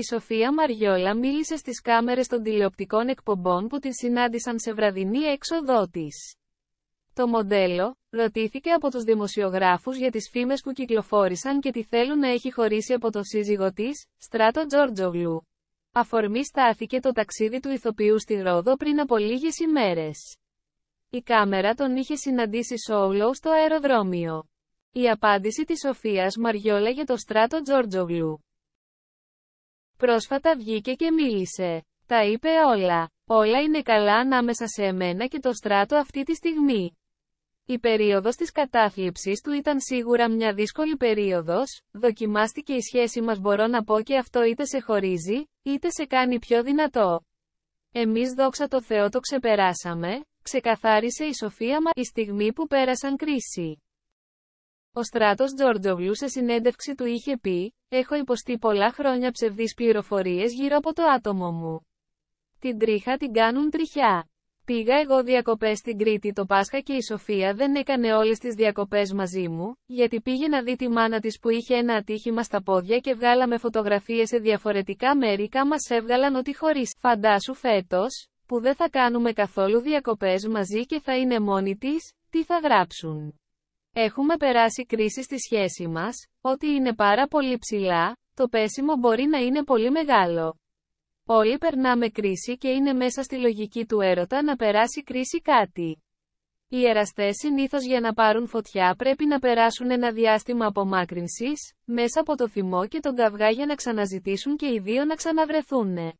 Η Σοφία Μαριόλα μίλησε στις κάμερες των τηλεοπτικών εκπομπών που την συνάντησαν σε βραδινή έξοδό της. Το μοντέλο, ρωτήθηκε από τους δημοσιογράφους για τις φήμες που κυκλοφόρησαν και τι θέλουν να έχει χωρίσει από τον σύζυγο της, Στράτο Τζόρτζογλου. Αφορμή στάθηκε το ταξίδι του ηθοποιού στη Ρόδο πριν από λίγες ημέρες. Η κάμερα τον είχε συναντήσει σόλο στο αεροδρόμιο. Η απάντηση της Σοφίας Μαριόλα για το Στράτο Τζόρτζογλου. Πρόσφατα βγήκε και μίλησε. Τα είπε όλα. Όλα είναι καλά ανάμεσα σε εμένα και το στράτο αυτή τη στιγμή. Η περίοδος της κατάθλιψης του ήταν σίγουρα μια δύσκολη περίοδος, δοκιμάστηκε η σχέση μας μπορώ να πω και αυτό είτε σε χωρίζει, είτε σε κάνει πιο δυνατό. Εμείς δόξα το Θεό το ξεπεράσαμε, ξεκαθάρισε η σοφία μα η στιγμή που πέρασαν κρίση. Ο στράτος Τζορτζοβλού σε συνέντευξη του είχε πει Έχω υποστεί πολλά χρόνια ψευδείς πληροφορίες γύρω από το άτομο μου. Την τρίχα την κάνουν τριχιά. Πήγα εγώ διακοπές στην Κρήτη το Πάσχα και η Σοφία δεν έκανε όλες τις διακοπές μαζί μου, γιατί πήγε να δει τη μάνα της που είχε ένα ατύχημα στα πόδια και βγάλαμε φωτογραφίες σε διαφορετικά μέρη Μας έβγαλαν ότι χωρίς φαντάσου φέτος, που δεν θα κάνουμε καθόλου διακοπές μαζί και θα είναι μόνη της, τι θα γράψουν. Έχουμε περάσει κρίση στη σχέση μας, ότι είναι πάρα πολύ ψηλά, το πέσιμο μπορεί να είναι πολύ μεγάλο. Όλοι περνάμε κρίση και είναι μέσα στη λογική του έρωτα να περάσει κρίση κάτι. Οι εραστές συνήθως για να πάρουν φωτιά πρέπει να περάσουν ένα διάστημα απομάκρυνσης, μέσα από το θυμό και τον καυγά για να ξαναζητήσουν και οι δύο να ξαναβρεθούν.